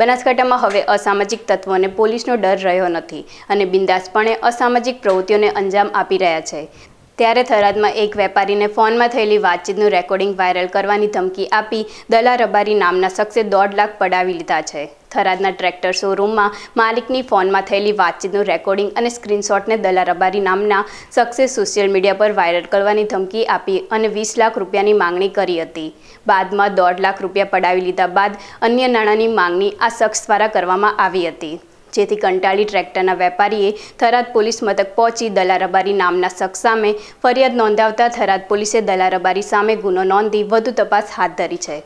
બનાસકાંઠામાં હવે અસામાજિક તત્વોને પોલીસનો ડર રહ્યો નથી અને બિંદાસપણે અસામાજિક પ્રવૃત્તિઓને અંજામ આપી રહ્યા છે ત્યારે થરાદમાં એક વેપારીને ફોનમાં થયેલી વાતચીતનું રેકોર્ડિંગ વાયરલ કરવાની ધમકી આપી દલા રબારી નામના શખ્સે દોઢ લાખ પડાવી લીધા છે થરાદના ટ્રેક્ટર શોરૂમમાં માલિકની ફોનમાં થયેલી વાતચીતનું રેકોર્ડિંગ અને સ્ક્રીનશોટને દલા રબારી નામના શખ્સે સોશિયલ મીડિયા પર વાયરલ કરવાની ધમકી આપી અને વીસ લાખ રૂપિયાની માંગણી કરી હતી બાદમાં દોઢ લાખ રૂપિયા પડાવી લીધા બાદ અન્ય નાણાંની માંગણી આ શખ્સ દ્વારા કરવામાં આવી હતી જેથી કંટાળી ટ્રેક્ટરના વેપારીએ થરાદ પોલીસ મથક પહોંચી દલારબારી નામના શખ્સ સામે ફરિયાદ નોંધાવતા થરાદ પોલીસે દલારબારી સામે ગુનો નોંધી વધુ તપાસ હાથ ધરી છે